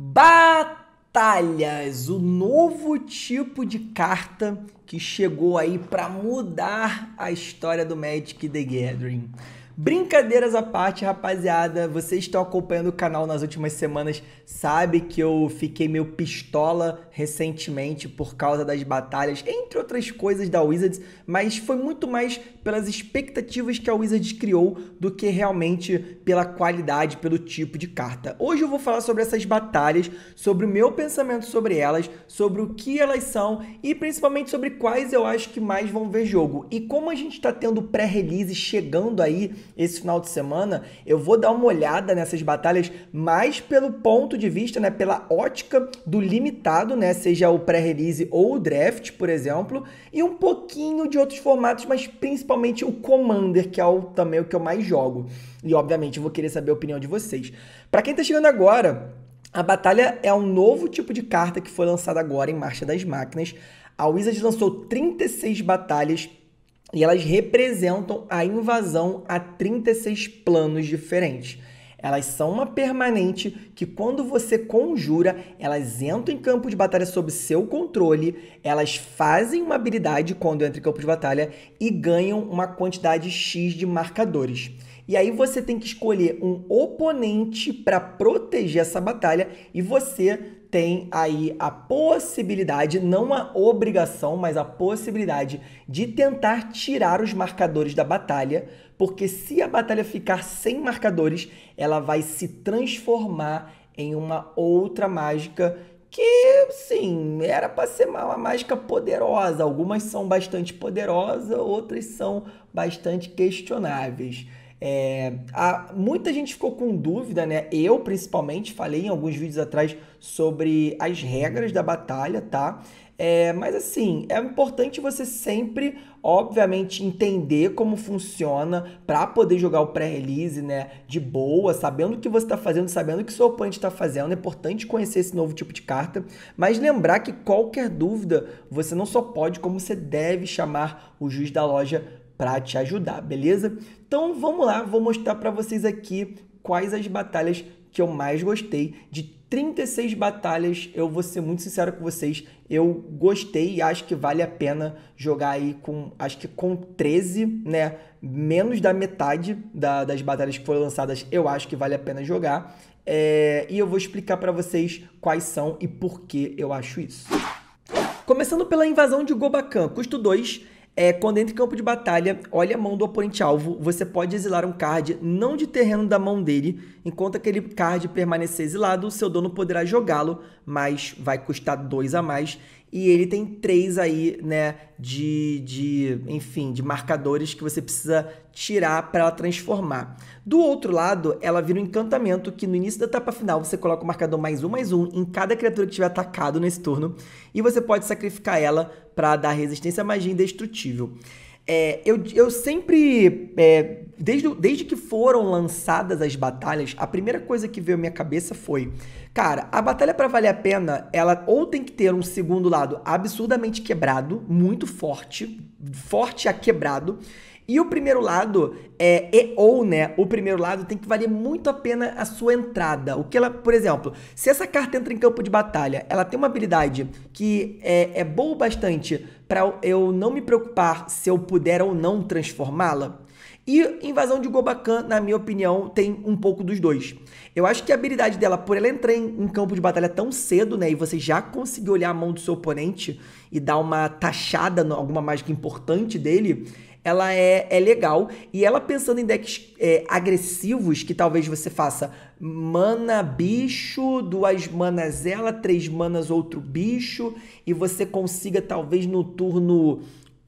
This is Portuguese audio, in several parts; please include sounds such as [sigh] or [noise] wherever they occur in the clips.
Batalhas, o novo tipo de carta que chegou aí para mudar a história do Magic the Gathering. Brincadeiras à parte, rapaziada, vocês estão acompanhando o canal nas últimas semanas, sabe que eu fiquei meio pistola recentemente por causa das batalhas, entre outras coisas da Wizards, mas foi muito mais pelas expectativas que a Wizards criou do que realmente pela qualidade, pelo tipo de carta. Hoje eu vou falar sobre essas batalhas, sobre o meu pensamento sobre elas, sobre o que elas são e principalmente sobre quais eu acho que mais vão ver jogo. E como a gente está tendo pré-release chegando aí, esse final de semana, eu vou dar uma olhada nessas batalhas mais pelo ponto de vista, né, pela ótica do limitado, né, seja o pré-release ou o draft, por exemplo, e um pouquinho de outros formatos, mas principalmente o Commander, que é o, também o que eu mais jogo. E obviamente eu vou querer saber a opinião de vocês. Para quem tá chegando agora, a batalha é um novo tipo de carta que foi lançada agora em Marcha das Máquinas. A Wizards lançou 36 batalhas e elas representam a invasão a 36 planos diferentes. Elas são uma permanente que, quando você conjura, elas entram em campo de batalha sob seu controle, elas fazem uma habilidade quando entram em campo de batalha e ganham uma quantidade X de marcadores. E aí você tem que escolher um oponente para proteger essa batalha e você tem aí a possibilidade, não a obrigação, mas a possibilidade de tentar tirar os marcadores da batalha, porque se a batalha ficar sem marcadores, ela vai se transformar em uma outra mágica que, sim, era para ser uma mágica poderosa. Algumas são bastante poderosas, outras são bastante questionáveis. É, a, muita gente ficou com dúvida, né? Eu, principalmente, falei em alguns vídeos atrás sobre as regras da batalha, tá? É, mas assim, é importante você sempre, obviamente, entender como funciona para poder jogar o pré-release, né? De boa, sabendo o que você está fazendo, sabendo o que seu oponente está fazendo. É importante conhecer esse novo tipo de carta. Mas lembrar que qualquer dúvida, você não só pode, como você deve chamar o juiz da loja para te ajudar, beleza? Então vamos lá, vou mostrar para vocês aqui quais as batalhas que eu mais gostei. De 36 batalhas, eu vou ser muito sincero com vocês, eu gostei e acho que vale a pena jogar aí com, acho que com 13, né? Menos da metade da, das batalhas que foram lançadas, eu acho que vale a pena jogar. É, e eu vou explicar para vocês quais são e por que eu acho isso. Começando pela invasão de Gobacan, custo 2, é, quando entra em campo de batalha, olha a mão do oponente-alvo, você pode exilar um card não de terreno da mão dele. Enquanto aquele card permanecer exilado, seu dono poderá jogá-lo, mas vai custar 2 a mais. E ele tem três aí, né, de, de enfim, de marcadores que você precisa tirar para ela transformar. Do outro lado, ela vira um encantamento que no início da etapa final você coloca o marcador mais um, mais um em cada criatura que tiver atacado nesse turno e você pode sacrificar ela para dar resistência à magia indestrutível. É, eu, eu sempre. É, desde, desde que foram lançadas as batalhas, a primeira coisa que veio à minha cabeça foi: cara, a batalha para valer a pena, ela ou tem que ter um segundo lado absurdamente quebrado, muito forte, forte a quebrado. E o primeiro lado é e ou, né? O primeiro lado tem que valer muito a pena a sua entrada. O que ela, por exemplo, se essa carta entra em campo de batalha, ela tem uma habilidade que é, é boa bastante para eu não me preocupar se eu puder ou não transformá-la? E invasão de Gobacan, na minha opinião, tem um pouco dos dois. Eu acho que a habilidade dela, por ela entrar em, em campo de batalha tão cedo, né? E você já conseguir olhar a mão do seu oponente e dar uma taxada, alguma mágica importante dele, ela é, é legal. E ela pensando em decks é, agressivos, que talvez você faça mana bicho, duas manas ela, três manas outro bicho, e você consiga talvez no turno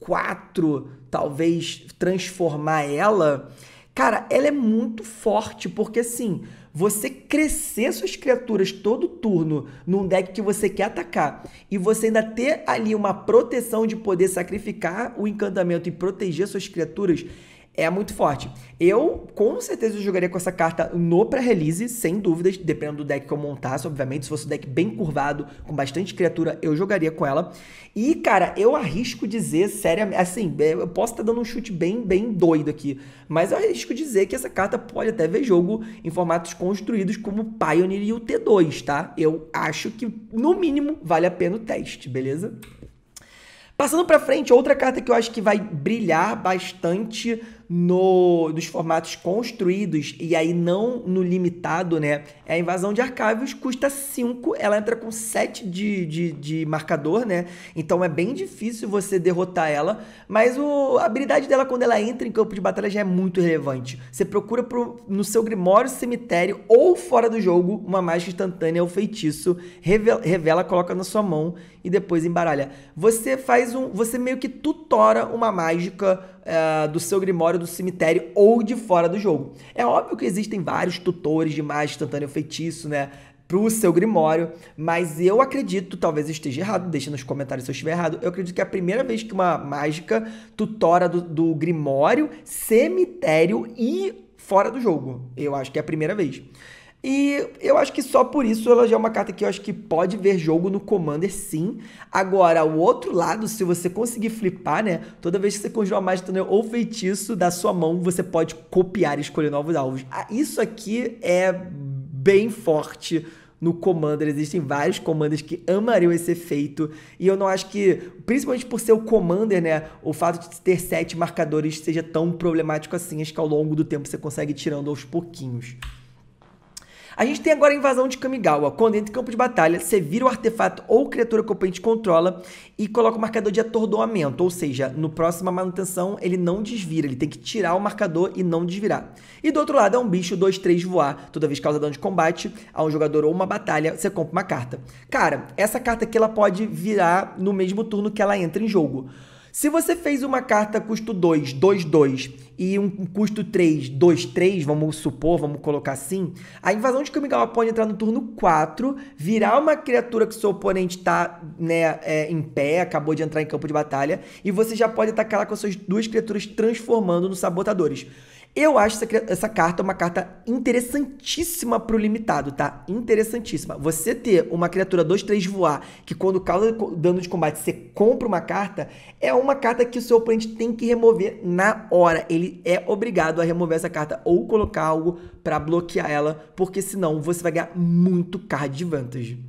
4, talvez transformar ela, cara, ela é muito forte, porque assim, você crescer suas criaturas todo turno num deck que você quer atacar e você ainda ter ali uma proteção de poder sacrificar o encantamento e proteger suas criaturas é muito forte. Eu, com certeza, jogaria com essa carta no pré-release, sem dúvidas, dependendo do deck que eu montasse, obviamente. Se fosse um deck bem curvado, com bastante criatura, eu jogaria com ela. E, cara, eu arrisco dizer, seriamente, assim, é, eu posso estar tá dando um chute bem, bem doido aqui, mas eu arrisco dizer que essa carta pode até ver jogo em formatos construídos como o Pioneer e o T2, tá? Eu acho que, no mínimo, vale a pena o teste, beleza? Passando para frente, outra carta que eu acho que vai brilhar bastante no, dos formatos construídos e aí não no limitado, né? É a invasão de arquivos custa 5, ela entra com 7 de, de, de, marcador, né? Então é bem difícil você derrotar ela, mas o, a habilidade dela quando ela entra em campo de batalha já é muito relevante. Você procura pro, no seu Grimório Cemitério ou fora do jogo uma mágica instantânea ou feitiço, revela, revela, coloca na sua mão e depois embaralha. Você faz um, você meio que tutora uma mágica uh, do seu grimório do cemitério ou de fora do jogo. É óbvio que existem vários tutores de mágica instantânea feitiço, né? pro seu grimório, mas eu acredito, talvez esteja errado, deixa nos comentários se eu estiver errado, eu acredito que é a primeira vez que uma mágica tutora do, do grimório, cemitério e fora do jogo. Eu acho que é a primeira vez. E eu acho que só por isso ela já é uma carta que eu acho que pode ver jogo no Commander, sim. Agora, o outro lado, se você conseguir flipar, né? Toda vez que você conjura mágica né, ou feitiço da sua mão, você pode copiar e escolher novos alvos. Ah, isso aqui é bem forte no Commander. Existem vários Commanders que amariam esse efeito. E eu não acho que, principalmente por ser o Commander, né? O fato de ter sete marcadores seja tão problemático assim. Acho que ao longo do tempo você consegue tirando aos pouquinhos. A gente tem agora a invasão de Kamigawa. Quando entra em campo de batalha, você vira o artefato ou criatura que o oponente controla e coloca o marcador de atordoamento, ou seja, no a manutenção ele não desvira, ele tem que tirar o marcador e não desvirar. E do outro lado é um bicho 2-3 voar, toda vez que causa dano de combate a um jogador ou uma batalha, você compra uma carta. Cara, essa carta aqui ela pode virar no mesmo turno que ela entra em jogo. Se você fez uma carta custo 2, 2, 2 e um custo 3, 2, 3, vamos supor, vamos colocar assim, a invasão de Kamigawa pode entrar no turno 4, virar uma criatura que seu oponente está né, é, em pé, acabou de entrar em campo de batalha, e você já pode atacar lá com as suas duas criaturas transformando nos sabotadores. Eu acho essa, essa carta uma carta interessantíssima pro limitado, tá? Interessantíssima. Você ter uma criatura 2-3 voar, que quando causa dano de combate você compra uma carta, é uma carta que o seu oponente tem que remover na hora. Ele é obrigado a remover essa carta ou colocar algo para bloquear ela, porque senão você vai ganhar muito card de vantagem.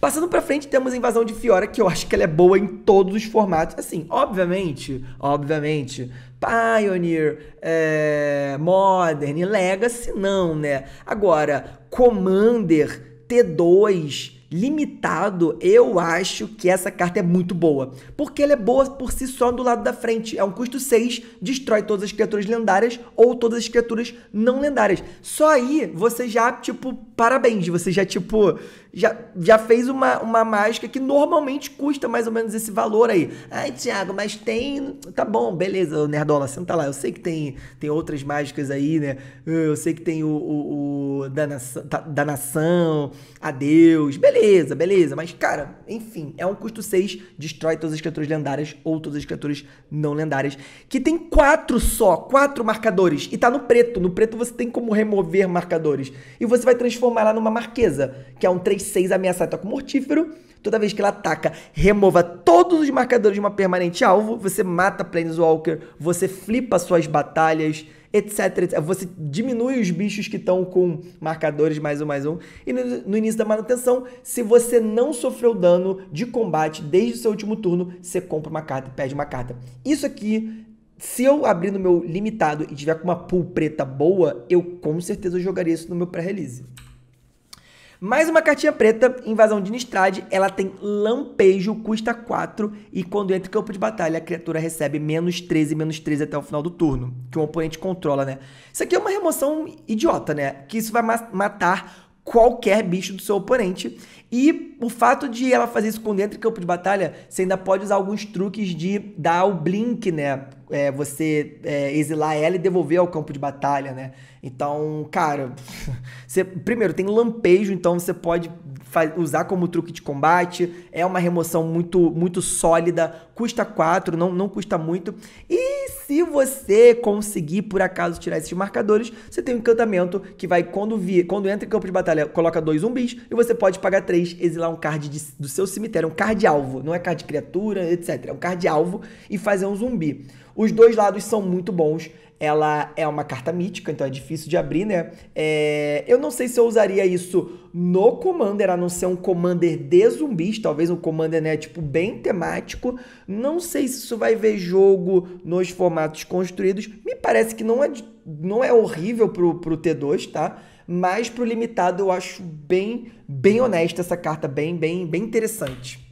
Passando pra frente, temos a invasão de Fiora, que eu acho que ela é boa em todos os formatos. Assim, obviamente, obviamente, Pioneer, é, Modern Legacy, não, né? Agora, Commander, T2, limitado, eu acho que essa carta é muito boa. Porque ela é boa por si só do lado da frente. É um custo 6, destrói todas as criaturas lendárias ou todas as criaturas não lendárias. Só aí você já, tipo, parabéns, você já, tipo, já, já fez uma, uma mágica que normalmente custa mais ou menos esse valor aí. Ai, Thiago, mas tem. Tá bom, beleza, Nerdola, senta tá lá. Eu sei que tem, tem outras mágicas aí, né? Eu sei que tem o, o, o da, nação, tá, da nação, adeus. Beleza, beleza. Mas, cara, enfim, é um custo 6, destrói todas as criaturas lendárias ou todas as criaturas não lendárias. Que tem quatro só, quatro marcadores. E tá no preto. No preto você tem como remover marcadores. E você vai transformar ela numa marquesa, que é um 3 6 ameaçar com mortífero. Toda vez que ela ataca, remova todos os marcadores de uma permanente alvo, você mata Planeswalker, você flipa suas batalhas, etc, etc. Você diminui os bichos que estão com marcadores mais um, mais um. E no, no, início da manutenção, se você não sofreu dano de combate desde o seu último turno, você compra uma carta pede perde uma carta. Isso aqui se eu abrir no meu limitado e tiver com uma pool preta boa, eu com certeza jogaria isso no meu pré-release. Mais uma cartinha preta, invasão de Nistrade, ela tem lampejo, custa 4 e quando entra em campo de batalha, a criatura recebe menos 13, menos 13 até o final do turno, que o oponente controla, né? Isso aqui é uma remoção idiota, né? Que isso vai ma matar qualquer bicho do seu oponente. E o fato de ela fazer isso quando entra em campo de batalha, você ainda pode usar alguns truques de dar o blink, né? é, você é, exilar ela e devolver ao campo de batalha, né? Então, cara, [laughs] você, primeiro tem lampejo, então você pode usar como truque de combate, é uma remoção muito muito sólida, custa 4, não, não custa muito. E se você conseguir, por acaso, tirar esses marcadores, você tem um encantamento que vai, quando, quando entra em campo de batalha, coloca dois zumbis e você pode pagar três, exilar um card de, do seu cemitério, um card alvo, não é card criatura, etc. É um card alvo e fazer um zumbi. Os dois lados são muito bons. Ela é uma carta mítica, então é difícil de abrir, né? É... Eu não sei se eu usaria isso no Commander, a não ser um Commander de zumbis, talvez um Commander, né, tipo, bem temático. Não sei se isso vai ver jogo nos formatos construídos. Me parece que não é, não é horrível pro, pro T2, tá? Mas pro limitado eu acho bem, bem honesta essa carta, bem, bem, bem interessante.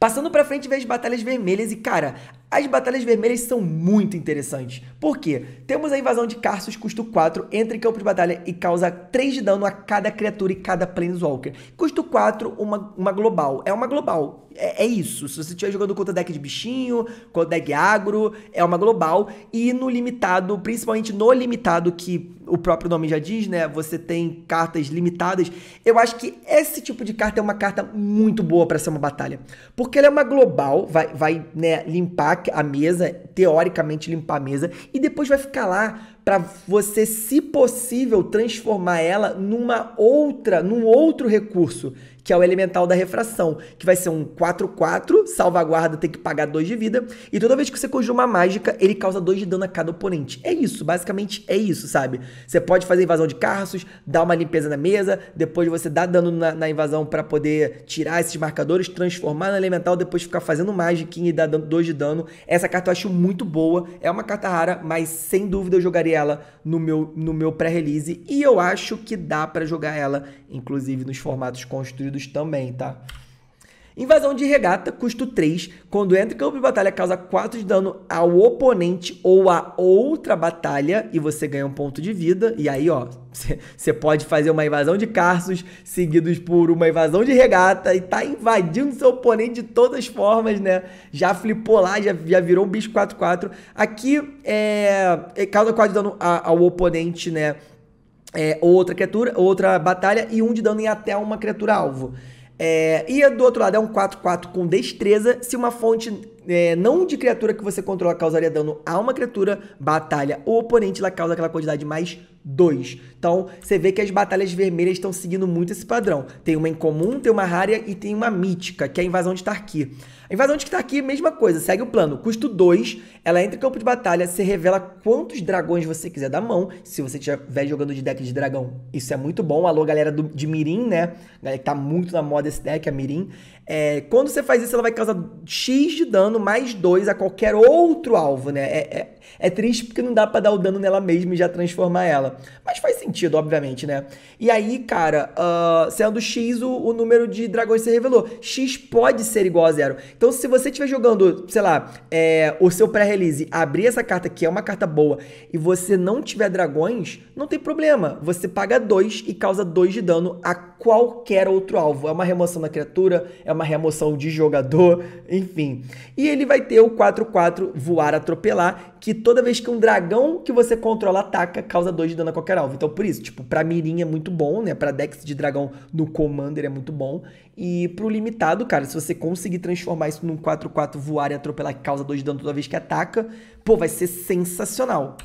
Passando para frente, vem as batalhas vermelhas e cara, as Batalhas Vermelhas são muito interessantes. Por quê? Temos a invasão de Carsus, custo 4, entra em campo de batalha e causa 3 de dano a cada criatura e cada Planeswalker. Custo 4, uma, uma global. É uma global. É, é isso. Se você estiver jogando contra deck de bichinho, contra deck agro, é uma global. E no limitado, principalmente no limitado, que o próprio nome já diz, né? Você tem cartas limitadas. Eu acho que esse tipo de carta é uma carta muito boa para ser uma batalha. Porque ela é uma global, vai, vai né, limpar a mesa, teoricamente limpar a mesa, e depois vai ficar lá para você, se possível, transformar ela numa outra, num outro recurso que é o elemental da refração, que vai ser um 4-4, salvaguarda, tem que pagar 2 de vida, e toda vez que você conjura uma mágica, ele causa 2 de dano a cada oponente. É isso, basicamente é isso, sabe? Você pode fazer invasão de carros, dar uma limpeza na mesa, depois você dá dano na, na invasão para poder tirar esses marcadores, transformar no elemental, depois ficar fazendo magiquinha e dar 2 de dano. Essa carta eu acho muito boa, é uma carta rara, mas sem dúvida eu jogaria ela no meu, no meu pré-release, e eu acho que dá para jogar ela, inclusive nos formatos construídos também, tá? Invasão de regata, custo 3. Quando entra em campo de batalha, causa 4 de dano ao oponente ou a outra batalha e você ganha um ponto de vida. E aí, ó, você [laughs] pode fazer uma invasão de carços seguidos por uma invasão de regata e tá invadindo seu oponente de todas as formas, né? Já flipou lá, já, já virou um bicho 4-4. Aqui, é, é causa 4 de dano a, ao oponente, né? é, outra criatura, outra batalha e um de dano em até uma criatura alvo. É, e do outro lado é um 4-4 com destreza. Se uma fonte é, não de criatura que você controla causaria dano a uma criatura, batalha o oponente, ela causa aquela quantidade mais 2. Então, você vê que as batalhas vermelhas estão seguindo muito esse padrão. Tem uma incomum, tem uma rara e tem uma mítica, que é a invasão de Tarki. A invasão de Tarki, mesma coisa, segue o plano. Custo 2, ela entra em campo de batalha, você revela quantos dragões você quiser da mão. Se você estiver jogando de deck de dragão, isso é muito bom. Alô, galera do, de Mirim, né? Galera que tá muito na moda esse deck, a Mirim. É, quando você faz isso, ela vai causar X de dano, mais 2 a qualquer outro alvo, né? É, é é triste porque não dá para dar o dano nela mesma e já transformar ela. Mas faz sentido, obviamente, né? E aí, cara, uh, sendo X o, o, número de dragões que você revelou. X pode ser igual a zero. Então, se você estiver jogando, sei lá, é, o seu pré-release, abrir essa carta, que é uma carta boa, e você não tiver dragões, não tem problema. Você paga 2 e causa 2 de dano a qualquer outro alvo. É uma remoção da criatura, é uma remoção de jogador, enfim. E ele vai ter o 4-4 voar atropelar, que toda vez que um dragão que você controla ataca, causa 2 de dano a qualquer alvo. Então, por isso, tipo, pra Mirim é muito bom, né? Pra Dex de dragão no Commander é muito bom. E pro limitado, cara, se você conseguir transformar isso num 4-4 voar e atropelar que causa 2 de dano toda vez que ataca, pô, vai ser sensacional.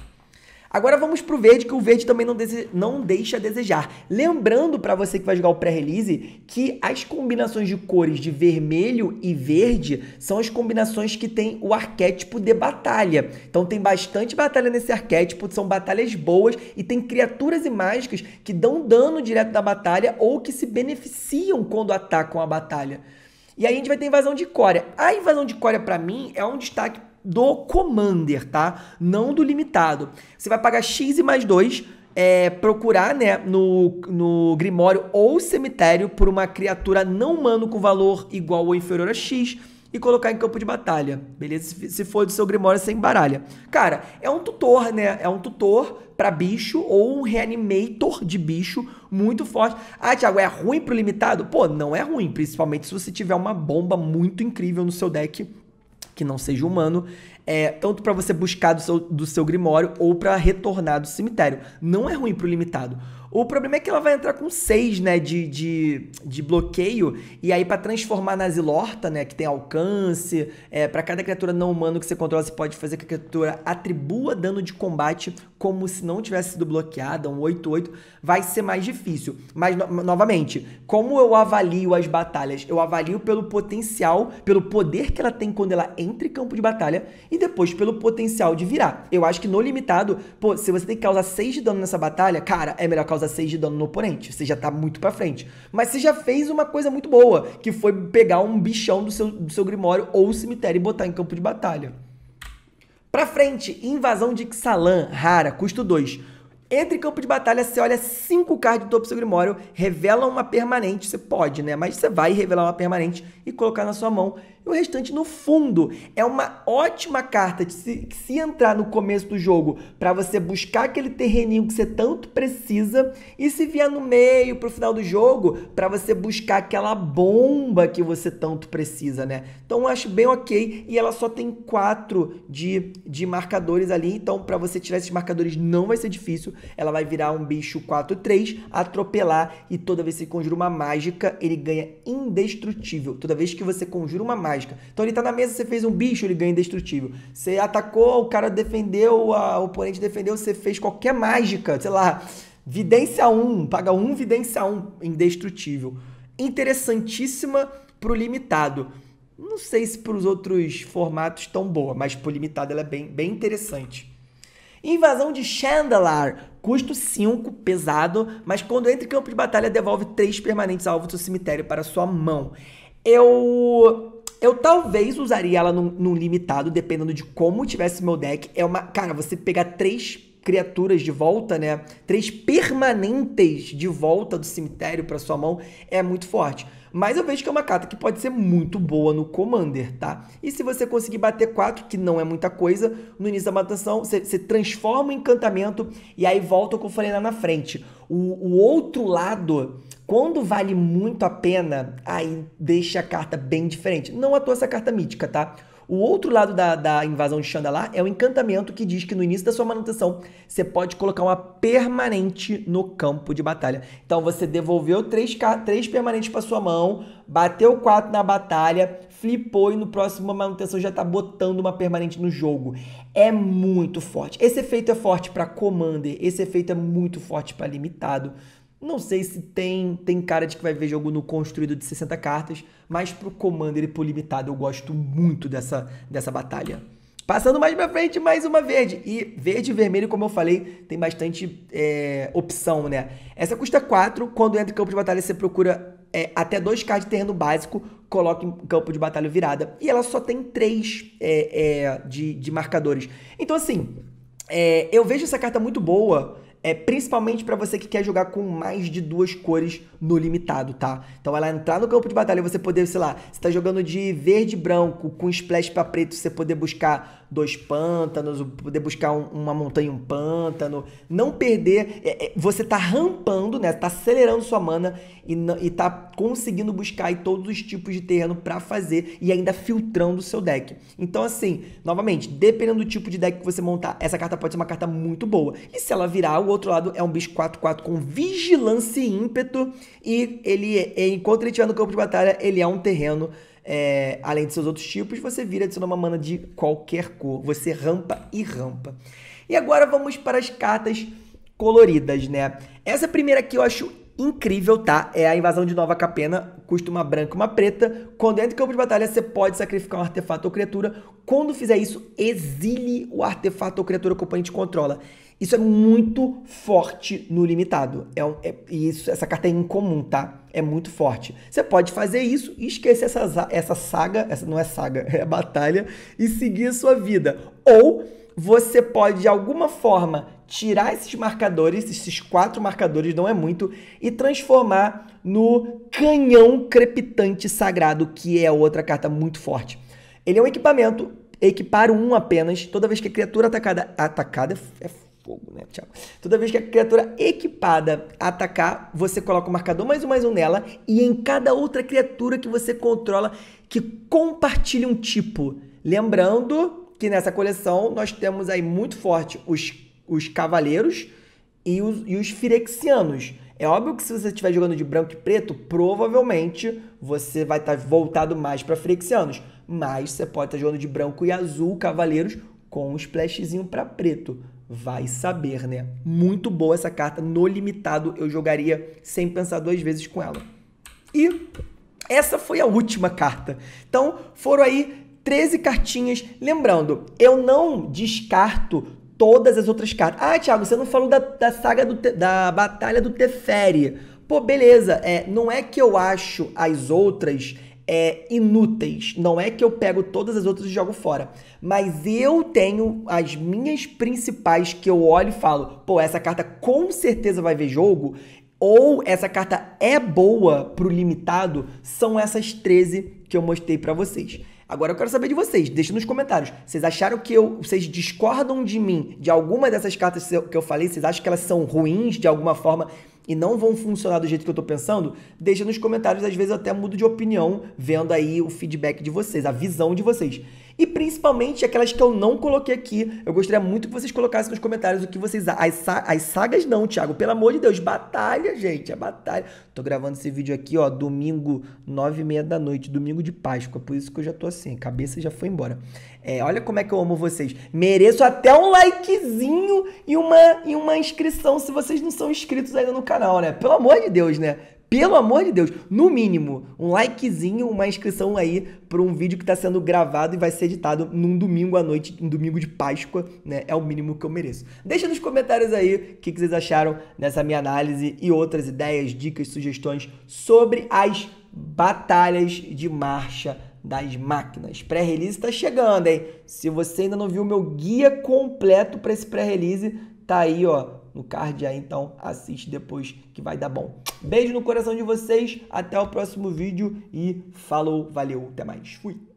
Agora vamos pro verde, que o verde também não, dese... não deixa a desejar. Lembrando para você que vai jogar o pré-release que as combinações de cores de vermelho e verde são as combinações que tem o arquétipo de batalha. Então tem bastante batalha nesse arquétipo, são batalhas boas e tem criaturas e mágicas que dão dano direto da batalha ou que se beneficiam quando atacam a batalha. E aí a gente vai ter invasão de Coreia. A invasão de Coreia, para mim, é um destaque do Commander, tá? Não do limitado. Você vai pagar X e mais 2 é, procurar né, no, no Grimório ou Cemitério por uma criatura não humano com valor igual ou inferior a X e colocar em campo de batalha, beleza? Se for do seu Grimório, você embaralha. Cara, é um tutor, né? É um tutor para bicho ou um reanimator de bicho muito forte. Ah, Thiago, é ruim pro limitado? Pô, não é ruim, principalmente se você tiver uma bomba muito incrível no seu deck que não seja humano, é, tanto para você buscar do seu, do seu grimório ou para retornar do cemitério. Não é ruim pro limitado. O problema é que ela vai entrar com 6, né, de, de, de, bloqueio, e aí para transformar na Zilorta, né, que tem alcance, é, para cada criatura não humana que você controla, você pode fazer que a criatura atribua dano de combate como se não tivesse sido bloqueada, um 8-8, vai ser mais difícil. Mas, no novamente, como eu avalio as batalhas? Eu avalio pelo potencial, pelo poder que ela tem quando ela entra em campo de batalha e depois pelo potencial de virar. Eu acho que no limitado, pô, se você tem que causar 6 de dano nessa batalha, cara, é melhor causar 6 de dano no oponente. Você já tá muito pra frente. Mas você já fez uma coisa muito boa, que foi pegar um bichão do seu, do seu grimório ou cemitério e botar em campo de batalha. Pra frente, invasão de Xalan, rara, custo 2. Entre campo de batalha, você olha 5 cards do topo seu Grimório, revela uma permanente, você pode, né? Mas você vai revelar uma permanente e colocar na sua mão. E o restante, no fundo, é uma ótima carta de se, que se entrar no começo do jogo para você buscar aquele terreninho que você tanto precisa e se vier no meio pro final do jogo para você buscar aquela bomba que você tanto precisa, né? Então eu acho bem ok e ela só tem quatro de, de marcadores ali, então para você tirar esses marcadores não vai ser difícil. Ela vai virar um bicho 4-3, atropelar e toda vez que você conjura uma mágica, ele ganha indestrutível. Toda vez que você conjura uma mágica mágica. Então ele tá na mesa, você fez um bicho, ele ganha indestrutível. Você atacou, o cara defendeu, a, o oponente defendeu, você fez qualquer mágica, sei lá, vidência 1, paga 1, vidência 1, indestrutível. Interessantíssima pro limitado. Não sei se para os outros formatos tão boa, mas pro limitado ela é bem, bem interessante. Invasão de Chandelar, custo 5, pesado, mas quando entra em campo de batalha devolve 3 permanentes alvos do cemitério para sua mão. Eu eu talvez usaria ela num, num limitado, dependendo de como tivesse meu deck. É uma. Cara, você pegar três criaturas de volta, né? Três permanentes de volta do cemitério para sua mão é muito forte. Mas eu vejo que é uma carta que pode ser muito boa no Commander, tá? E se você conseguir bater quatro, que não é muita coisa, no início da matação, você, você transforma o encantamento e aí volta, que eu falei lá na frente. O, o outro lado quando vale muito a pena, aí deixa a carta bem diferente. Não à toa essa carta mítica, tá? O outro lado da, da invasão de Chandalar é o encantamento que diz que no início da sua manutenção você pode colocar uma permanente no campo de batalha. Então você devolveu três, três permanentes para sua mão, bateu quatro na batalha, flipou e no próximo manutenção já tá botando uma permanente no jogo. É muito forte. Esse efeito é forte para Commander, esse efeito é muito forte para Limitado. Não sei se tem, tem cara de que vai ver jogo no construído de 60 cartas, mas pro Commander e pro limitado eu gosto muito dessa, dessa batalha. Passando mais pra frente, mais uma verde. E verde e vermelho, como eu falei, tem bastante é, opção, né? Essa custa 4. Quando entra em campo de batalha, você procura é, até dois cards de terreno básico, coloca em campo de batalha virada. E ela só tem três é, é de, de marcadores. Então, assim, é, eu vejo essa carta muito boa é principalmente para você que quer jogar com mais de duas cores no limitado, tá? Então ela entrar no campo de batalha você poder, sei lá, você tá jogando de verde e branco com splash para preto, você poder buscar dois pântanos, poder buscar um, uma montanha um pântano, não perder, é, é, você tá rampando, né? Tá acelerando sua mana e, e tá conseguindo buscar aí todos os tipos de terreno para fazer e ainda filtrando o seu deck. Então, assim, novamente, dependendo do tipo de deck que você montar, essa carta pode ser uma carta muito boa. E se ela virar, o outro lado é um bicho 4-4 com vigilância e ímpeto. E ele, é, é, enquanto ele estiver no campo de batalha, ele é um terreno. É, além de seus outros tipos, você vira adicionando uma mana de qualquer cor. Você rampa e rampa. E agora vamos para as cartas coloridas, né? Essa primeira aqui eu acho incrível, tá? É a invasão de Nova Capena, custa uma branca uma preta. Quando entra em campo de batalha, você pode sacrificar um artefato ou criatura. Quando fizer isso, exile o artefato ou criatura que o oponente controla. Isso é muito forte no limitado. É, é isso, essa carta é incomum, tá? É muito forte. Você pode fazer isso e esquecer essa, essa saga, essa não é saga, [laughs] é batalha, e seguir a sua vida. Ou você pode, de alguma forma, tirar esses marcadores, esses quatro marcadores, não é muito, e transformar no canhão crepitante sagrado, que é outra carta muito forte. Ele é um equipamento, equipar um apenas, toda vez que a criatura atacada. Atacada é fogo, né? Tchau. Toda vez que a criatura equipada atacar, você coloca o marcador mais um mais um nela e em cada outra criatura que você controla que compartilha um tipo. Lembrando que nessa coleção nós temos aí muito forte os, os cavaleiros e os, e os firexianos. É óbvio que se você estiver jogando de branco e preto, provavelmente você vai estar tá voltado mais para firexianos. Mas você pode estar tá jogando de branco e azul, cavaleiros, com um splashzinho para preto vai saber, né? Muito boa essa carta. No limitado, eu jogaria sem pensar duas vezes com ela. E essa foi a última carta. Então, foram aí 13 cartinhas. Lembrando, eu não descarto todas as outras cartas. Ah, Thiago, você não falou da, da saga do, da Batalha do Teferi. Pô, beleza. É, não é que eu acho as outras é, inúteis. Não é que eu pego todas as outras e jogo fora, mas eu tenho as minhas principais que eu olho e falo, pô, essa carta com certeza vai ver jogo, ou essa carta é boa pro limitado, são essas 13 que eu mostrei para vocês. Agora eu quero saber de vocês, deixa nos comentários. Vocês acharam que eu, vocês discordam de mim de alguma dessas cartas que eu falei? Vocês acham que elas são ruins de alguma forma? e não vão funcionar do jeito que eu estou pensando, deixa nos comentários, às vezes eu até mudo de opinião, vendo aí o feedback de vocês, a visão de vocês. E principalmente aquelas que eu não coloquei aqui. Eu gostaria muito que vocês colocassem nos comentários o que vocês. As, as sagas não, Thiago. Pelo amor de Deus. Batalha, gente. É batalha. Tô gravando esse vídeo aqui, ó. Domingo, nove e meia da noite. Domingo de Páscoa. Por isso que eu já tô assim. A Cabeça já foi embora. É, olha como é que eu amo vocês. Mereço até um likezinho e uma, e uma inscrição se vocês não são inscritos ainda no canal, né? Pelo amor de Deus, né? Pelo amor de Deus, no mínimo, um likezinho, uma inscrição aí para um vídeo que está sendo gravado e vai ser editado num domingo à noite, um domingo de Páscoa, né? É o mínimo que eu mereço. Deixa nos comentários aí o que, que vocês acharam dessa minha análise e outras ideias, dicas, sugestões sobre as batalhas de marcha das máquinas. Pré-release está chegando, hein? Se você ainda não viu o meu guia completo para esse pré-release, tá aí, ó, no card aí, então assiste depois que vai dar bom. Beijo no coração de vocês, até o próximo vídeo e falou, valeu, até mais. Fui.